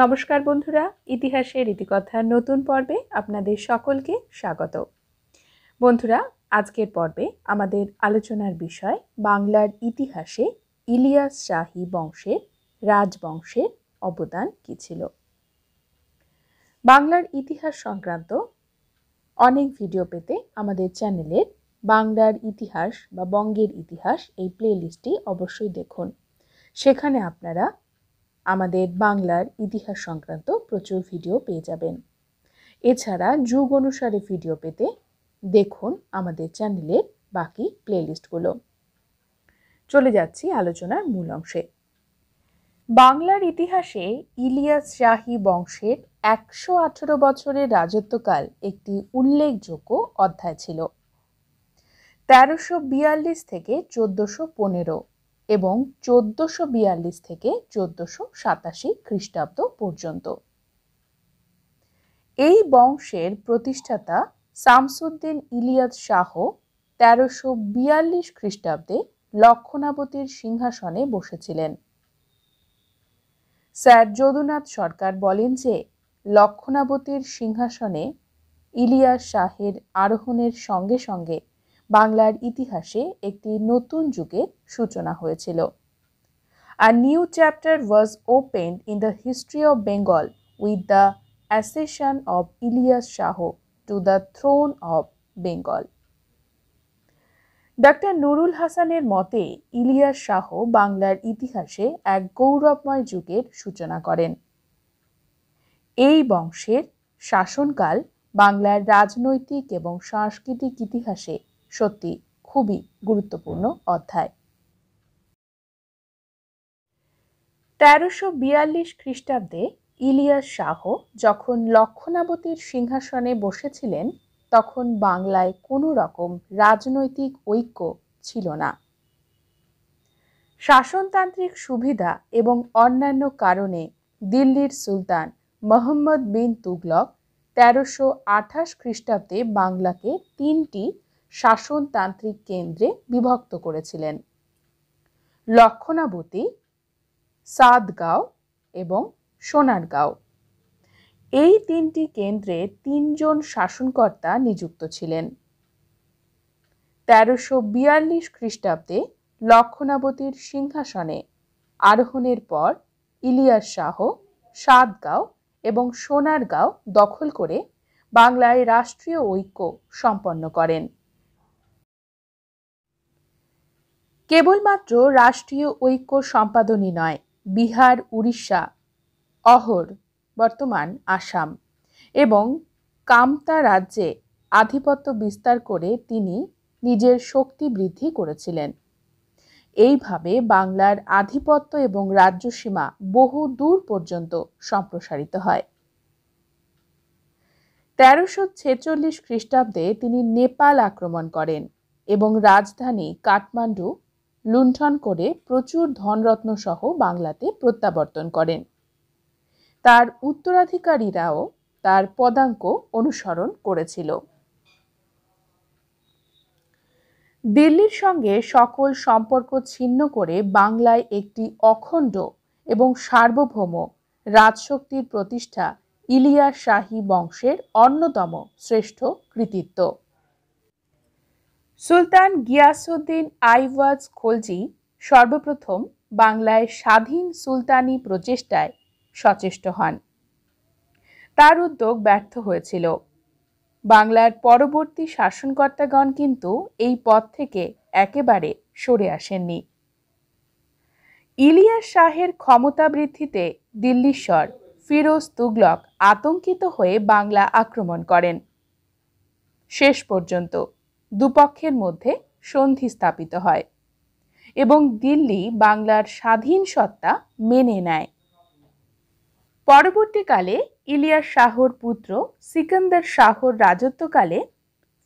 নমস্কার বন্ধুরা ইতিহাসের রীতিকথার নতুন পর্বে আপনাদের সকলকে স্বাগত বন্ধুরা আজকের পর্বে আমাদের আলোচনার বিষয় বাংলার ইতিহাসে ইলিয়াস শাহী বংশের রাজবংশের অবদান কী ছিল বাংলার ইতিহাস সংক্রান্ত অনেক ভিডিও পেতে আমাদের চ্যানেলের বাংলার ইতিহাস বা বঙ্গের ইতিহাস এই প্লেলিস্টটি অবশ্যই দেখুন সেখানে আপনারা আমাদের বাংলার ইতিহাস সংক্রান্ত প্রচুর ভিডিও পেয়ে যাবেন এছাড়া যুগ অনুসারে ভিডিও পেতে দেখুন আমাদের চ্যানেলের বাকি প্লেলিস্টগুলো চলে যাচ্ছি আলোচনার মূল অংশে বাংলার ইতিহাসে ইলিয়াস শাহি বংশের একশো আঠেরো বছরের রাজত্বকাল একটি উল্লেখযোগ্য অধ্যায় ছিল তেরোশো বিয়াল্লিশ থেকে চোদ্দোশো পনেরো এবং চোদ্দোশো বিয়াল্লিশ থেকে চোদ্দোশো সাতাশি খ্রিস্টাব্দ পর্যন্ত এই বংশের প্রতিষ্ঠাতা শামসুদ্দিন ইলিয়াদ শাহ তেরোশো বিয়াল্লিশ খ্রিস্টাব্দে লক্ষণাবতীর সিংহাসনে বসেছিলেন স্যার যদুনাথ সরকার বলেন যে লক্ষণাবতীর সিংহাসনে ইলিয়াস শাহের আরোহণের সঙ্গে সঙ্গে বাংলার ইতিহাসে একটি নতুন যুগের সূচনা হয়েছিল আর new chapter was open in the history of Bengal with the accession of Ilyas Shah to the throne of Bengal ডাক্তার নুরুল হাসানের মতে ইলিয়াস শাহ বাংলার ইতিহাসে এক গৌরবময় যুগের সূচনা করেন এই বংশের শাসনকাল বাংলার রাজনৈতিক এবং সাংস্কৃতিক ইতিহাসে সত্যি খুবই গুরুত্বপূর্ণ অধ্যায় তেরোশো বিয়াল্লিশ খ্রিস্টাব্দে ইলিয়াস শাহ যখন লক্ষণাবতীর সিংহাসনে বসেছিলেন তখন বাংলায় কোনো রকম রাজনৈতিক ঐক্য ছিল না শাসনতান্ত্রিক সুবিধা এবং অন্যান্য কারণে দিল্লির সুলতান মোহাম্মদ বিন তুগলক তেরোশো আঠাশ খ্রিস্টাব্দে বাংলাকে তিনটি শাসনতান্ত্রিক কেন্দ্রে বিভক্ত করেছিলেন লক্ষণাবতী সাদগাঁও এবং সোনারগাঁও এই তিনটি কেন্দ্রে তিনজন শাসনকর্তা নিযুক্ত ছিলেন তেরোশো বিয়াল্লিশ খ্রিস্টাব্দে লক্ষণাবতীর সিংহাসনে আরোহণের পর ইলিয়াস শাহ সাতগাঁও এবং সোনারগাঁও দখল করে বাংলায় রাষ্ট্রীয় ঐক্য সম্পন্ন করেন কেবলমাত্র রাষ্ট্রীয় ঐক্য সম্পাদনই নয় বিহার উড়িষ্যা অহর বর্তমান আসাম এবং কামতা রাজ্যে আধিপত্য বিস্তার করে তিনি নিজের শক্তি বৃদ্ধি করেছিলেন এইভাবে বাংলার আধিপত্য এবং রাজ্য সীমা বহু দূর পর্যন্ত সম্প্রসারিত হয় তেরোশো ছেচল্লিশ খ্রিস্টাব্দে তিনি নেপাল আক্রমণ করেন এবং রাজধানী কাঠমান্ডু লুণ্ঠন করে প্রচুর ধনরত্নসহ বাংলাতে প্রত্যাবর্তন করেন তার উত্তরাধিকারীরাও তার পদাঙ্ক অনুসরণ করেছিল দিল্লির সঙ্গে সকল সম্পর্ক ছিন্ন করে বাংলায় একটি অখণ্ড এবং সার্বভৌম রাজশক্তির প্রতিষ্ঠা ইলিয়া শাহী বংশের অন্যতম শ্রেষ্ঠ কৃতিত্ব সুলতান গিয়াসুদ্দিন আইওয়াজ খলজি সর্বপ্রথম বাংলায় স্বাধীন সুলতানি প্রচেষ্টায় সচেষ্ট হন তার উদ্যোগ ব্যর্থ হয়েছিল বাংলার পরবর্তী শাসনকর্তাগণ কিন্তু এই পথ থেকে একেবারে সরে আসেননি ইলিয়াস শাহের ক্ষমতা বৃদ্ধিতে দিল্লিশ্বর ফিরোজ তুগলক আতঙ্কিত হয়ে বাংলা আক্রমণ করেন শেষ পর্যন্ত দুপক্ষের মধ্যে সন্ধি স্থাপিত হয় এবং দিল্লি বাংলার স্বাধীন সত্তা মেনে নেয় পরবর্তীকালে ইলিয়াস শাহর পুত্র সিকান্দার শাহর রাজত্বকালে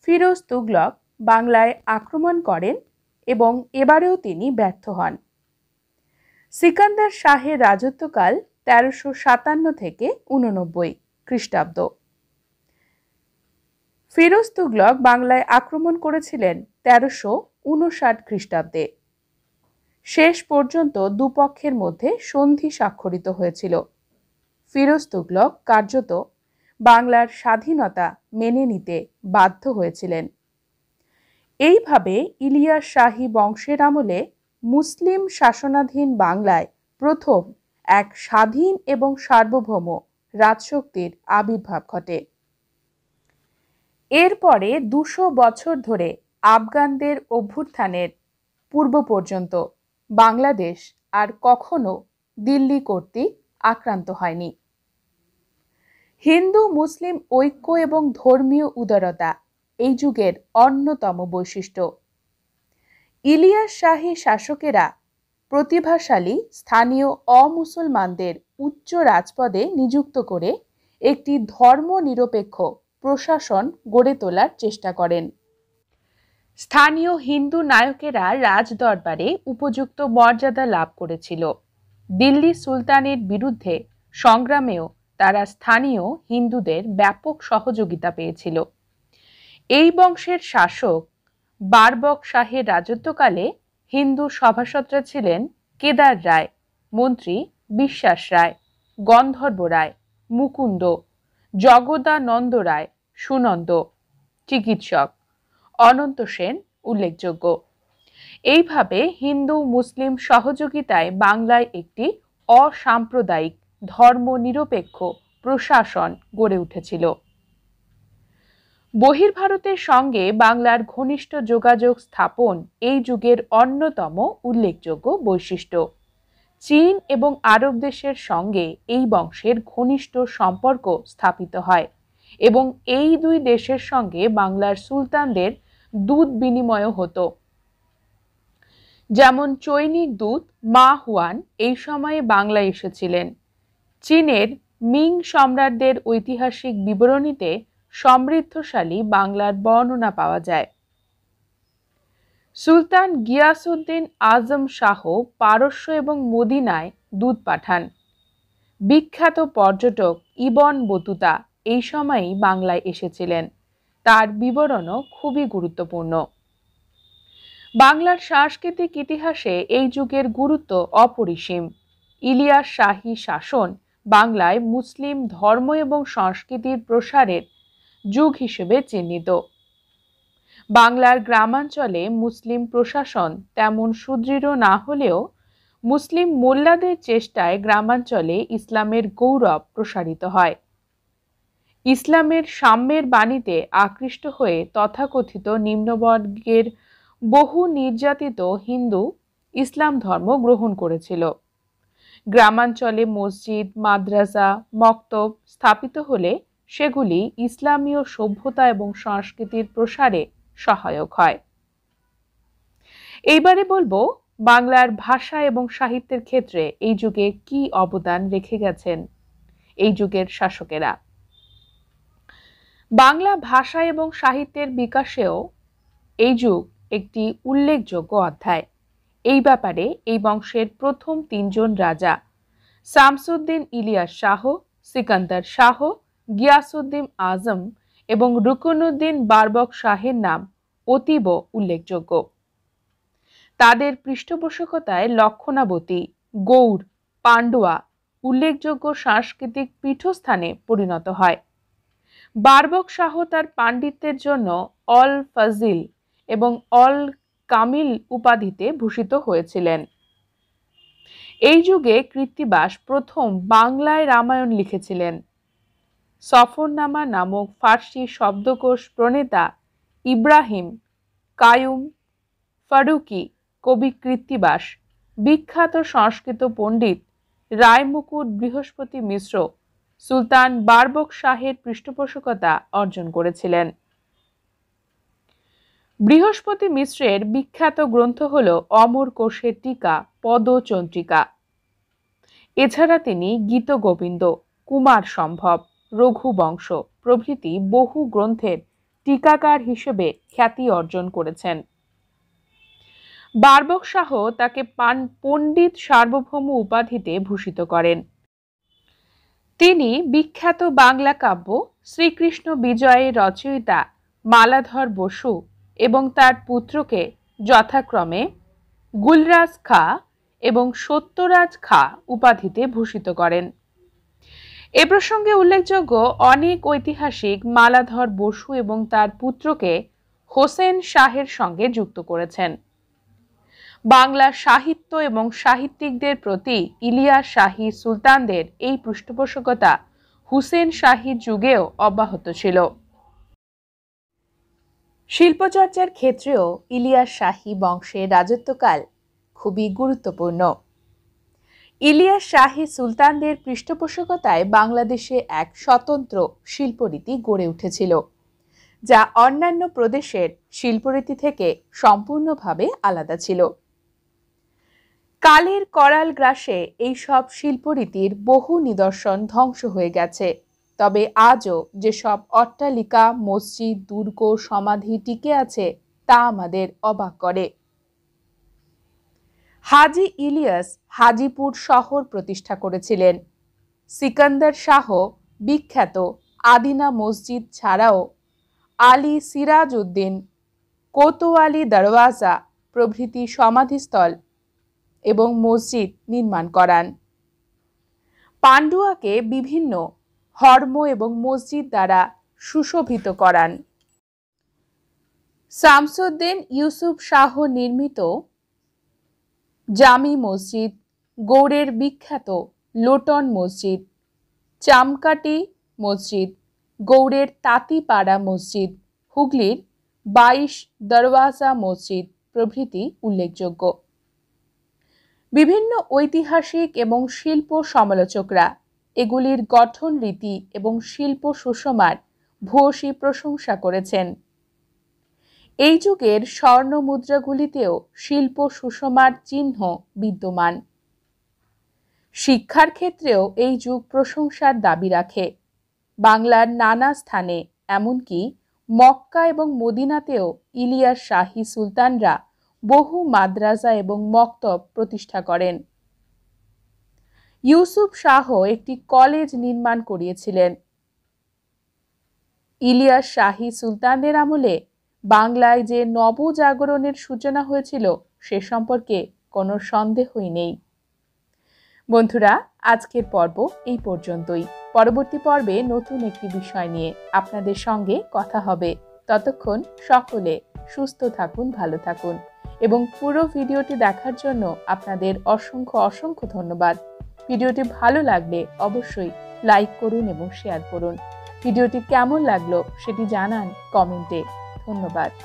ফিরোজ তুগলক বাংলায় আক্রমণ করেন এবং এবারেও তিনি ব্যর্থ হন সিকান্দার শাহের রাজত্বকাল তেরোশো সাতান্ন থেকে উননব্বই খ্রিস্টাব্দ ফিরোজ তুগলক বাংলায় আক্রমণ করেছিলেন তেরোশো উনষাট খ্রিস্টাব্দে শেষ পর্যন্ত দুপক্ষের মধ্যে সন্ধি স্বাক্ষরিত হয়েছিল ফিরোজ তুগলক কার্যত বাংলার স্বাধীনতা মেনে নিতে বাধ্য হয়েছিলেন এইভাবে ইলিয়াস শাহী বংশের আমলে মুসলিম শাসনাধীন বাংলায় প্রথম এক স্বাধীন এবং সার্বভৌম রাজশক্তির আবির্ভাব ঘটে এরপরে দুশো বছর ধরে আফগানদের অভ্যুত্থানের পূর্ব পর্যন্ত বাংলাদেশ আর কখনো দিল্লি কর্তৃক আক্রান্ত হয়নি হিন্দু মুসলিম ঐক্য এবং ধর্মীয় উদারতা এই যুগের অন্যতম বৈশিষ্ট্য ইলিয়াস শাহী শাসকেরা প্রতিভাশালী স্থানীয় অমুসলমানদের উচ্চ রাজপদে নিযুক্ত করে একটি ধর্মনিরপেক্ষ প্রশাসন গড়ে তোলার চেষ্টা করেন স্থানীয় হিন্দু নায়কেরা রাজদরবারে উপযুক্ত মর্যাদা লাভ করেছিল দিল্লি সুলতানের বিরুদ্ধে সংগ্রামেও তারা স্থানীয় হিন্দুদের ব্যাপক সহযোগিতা পেয়েছিল এই বংশের শাসক বারবক শাহের রাজত্বকালে হিন্দু সভাসদরা ছিলেন কেদার রায় মন্ত্রী বিশ্বাস রায় গন্ধর্ব রায় মুকুন্দ জগদানন্দ রায় সুনন্দ চিকিৎসক অনন্ত সেন উল্লেখযোগ্য এইভাবে হিন্দু মুসলিম সহযোগিতায় বাংলায় একটি অসাম্প্রদায়িক ধর্মনিরপেক্ষ প্রশাসন গড়ে উঠেছিল বহির্ভারতের সঙ্গে বাংলার ঘনিষ্ঠ যোগাযোগ স্থাপন এই যুগের অন্যতম উল্লেখযোগ্য বৈশিষ্ট্য চীন এবং আরব দেশের সঙ্গে এই বংশের ঘনিষ্ঠ সম্পর্ক স্থাপিত হয় এবং এই দুই দেশের সঙ্গে বাংলার সুলতানদের দুধ বিনিময়ও হতো যেমন চৈনিক দূত মা হুয়ান এই সময়ে বাংলা এসেছিলেন চীনের মিং সম্রাটদের ঐতিহাসিক বিবরণীতে সমৃদ্ধশালী বাংলার বর্ণনা পাওয়া যায় সুলতান গিয়াসুদ্দিন আজম শাহ পারস্য এবং মদিনায় দুধ পাঠান বিখ্যাত পর্যটক ইবন বতুতা এই সময়েই বাংলায় এসেছিলেন তার বিবরণও খুবই গুরুত্বপূর্ণ বাংলার সাংস্কৃতিক ইতিহাসে এই যুগের গুরুত্ব অপরিসীম ইলিয়াস শাহী শাসন বাংলায় মুসলিম ধর্ম এবং সংস্কৃতির প্রসারের যুগ হিসেবে চিহ্নিত বাংলার গ্রামাঞ্চলে মুসলিম প্রশাসন তেমন সুদৃঢ় না হলেও মুসলিম মোল্লাদের চেষ্টায় গ্রামাঞ্চলে ইসলামের গৌরব প্রসারিত হয় ইসলামের সাম্যের বাণীতে আকৃষ্ট হয়ে তথাকথিত নিম্নবর্গের বহু নির্যাতিত হিন্দু ইসলাম ধর্ম গ্রহণ করেছিল গ্রামাঞ্চলে মসজিদ মাদ্রাসা মক্তব স্থাপিত হলে সেগুলি ইসলামীয় সভ্যতা এবং সংস্কৃতির প্রসারে সহায়ক হয় এইবারে বলবো বাংলার ভাষা এবং সাহিত্যের ক্ষেত্রে এই যুগে কি অবদান রেখে গেছেন এই যুগের শাসকেরা বাংলা ভাষা এবং সাহিত্যের বিকাশেও এই যুগ একটি উল্লেখযোগ্য অধ্যায় এই ব্যাপারে এই বংশের প্রথম তিনজন রাজা শামসুদ্দিন ইলিয়াস শাহ সিকান্দার শাহ গিয়াসুদ্দিন আজম এবং রুকনুদ্দিন বারবক শাহের নাম অতীব উল্লেখযোগ্য তাদের পৃষ্ঠপোষকতায় লক্ষণাবতী গৌড় পাণ্ডুয়া উল্লেখযোগ্য সাংস্কৃতিক পীঠস্থানে পরিণত হয় বারবক শাহ তার পাণ্ডিত্যের জন্য অল ফাজিল এবং অল কামিল উপাধিতে ভূষিত হয়েছিলেন এই যুগে কৃত্তিবাস প্রথম বাংলায় রামায়ণ লিখেছিলেন সফরনামা নামক ফার্সি শব্দকোষ প্রণেতা ইব্রাহিম কায়ুম ফারুকি কবি কৃত্তিবাস বিখ্যাত সংস্কৃত পণ্ডিত রায়মুকুট বৃহস্পতি মিশ্র সুলতান বারবক শাহের পৃষ্ঠপোষকতা অর্জন করেছিলেন বৃহস্পতি মিশ্রের বিখ্যাত গ্রন্থ হল অমর কোষের টিকা পদচন্দ্রিকা এছাড়া তিনি গীতগোবিন্দ কুমার সম্ভব রঘুবংশ প্রভৃতি বহু গ্রন্থের টিকাকার হিসেবে খ্যাতি অর্জন করেছেন বার্বক শাহ তাকে পান পণ্ডিত সার্বভৌম উপাধিতে ভূষিত করেন তিনি বিখ্যাত বাংলা কাব্য শ্রীকৃষ্ণ বিজয়ের রচয়িতা মালাধর বসু এবং তার পুত্রকে যথাক্রমে গুলরাজ খা এবং সত্যরাজ খা উপাধিতে ভূষিত করেন এ প্রসঙ্গে উল্লেখযোগ্য অনেক ঐতিহাসিক মালাধর বসু এবং তার পুত্রকে হোসেন শাহের সঙ্গে যুক্ত করেছেন বাংলা সাহিত্য এবং সাহিত্যিকদের প্রতি ইলিয়াস শাহী সুলতানদের এই পৃষ্ঠপোষকতা হুসেন শাহী যুগেও অব্যাহত ছিল শিল্পচর্চার ক্ষেত্রেও ইলিয়াস শাহী বংশের রাজত্বকাল খুবই গুরুত্বপূর্ণ ইলিয়াস শাহী সুলতানদের পৃষ্ঠপোষকতায় বাংলাদেশে এক স্বতন্ত্র শিল্পরীতি গড়ে উঠেছিল যা অন্যান্য প্রদেশের শিল্পরীতি থেকে সম্পূর্ণভাবে আলাদা ছিল কালের করাল গ্রাসে এইসব শিল্পরীতির বহু নিদর্শন ধ্বংস হয়ে গেছে তবে আজও যেসব অট্টালিকা মসজিদ দুর্গ সমাধি টিকে আছে তা আমাদের অবাক করে হাজি ইলিয়াস হাজিপুর শহর প্রতিষ্ঠা করেছিলেন সিকান্দার শাহ বিখ্যাত আদিনা মসজিদ ছাড়াও আলী সিরাজ উদ্দিন কোতোয়ালি দরওয়াজা প্রভৃতি সমাধিস্থল এবং মসজিদ নির্মাণ করান পাণ্ডুয়াকে বিভিন্ন হর্ম এবং মসজিদ দ্বারা সুশোভিত করান শামসুদ্দিন ইউসুফ শাহ নির্মিত জামি মসজিদ গৌড়ের বিখ্যাত লোটন মসজিদ চামকাটি মসজিদ গৌড়ের তাঁতিপাড়া মসজিদ হুগলির বাইশ দরওয়াজা মসজিদ প্রভৃতি উল্লেখযোগ্য বিভিন্ন ঐতিহাসিক এবং শিল্প সমালোচকরা এগুলির গঠন রীতি এবং শিল্প সুষমার ভূয়সী প্রশংসা করেছেন এই যুগের স্বর্ণ মুদ্রাগুলিতেও শিল্প সুষমার চিহ্ন বিদ্যমান শিক্ষার ক্ষেত্রেও এই যুগ প্রশংসার দাবি রাখে বাংলার নানা স্থানে এমনকি মক্কা এবং মদিনাতেও ইলিয়াস শাহী সুলতানরা বহু মাদ্রাসা এবং মক্তব প্রতিষ্ঠা করেন ইউসুফ শাহ একটি কলেজ নির্মাণ করিয়েছিলেন ইলিয়াস শাহী সুলতানদের আমলে বাংলায় যে নবজাগরণের সূচনা হয়েছিল সে সম্পর্কে কোনো সন্দেহই নেই বন্ধুরা আজকের পর্ব এই পর্যন্তই পরবর্তী পর্বে নতুন একটি বিষয় নিয়ে আপনাদের সঙ্গে কথা হবে ততক্ষণ সকলে সুস্থ থাকুন ভালো থাকুন এবং পুরো ভিডিওটি দেখার জন্য আপনাদের অসংখ্য অসংখ্য ধন্যবাদ ভিডিওটি ভালো লাগলে অবশ্যই লাইক করুন এবং শেয়ার করুন ভিডিওটি কেমন লাগলো সেটি জানান কমেন্টে ধন্যবাদ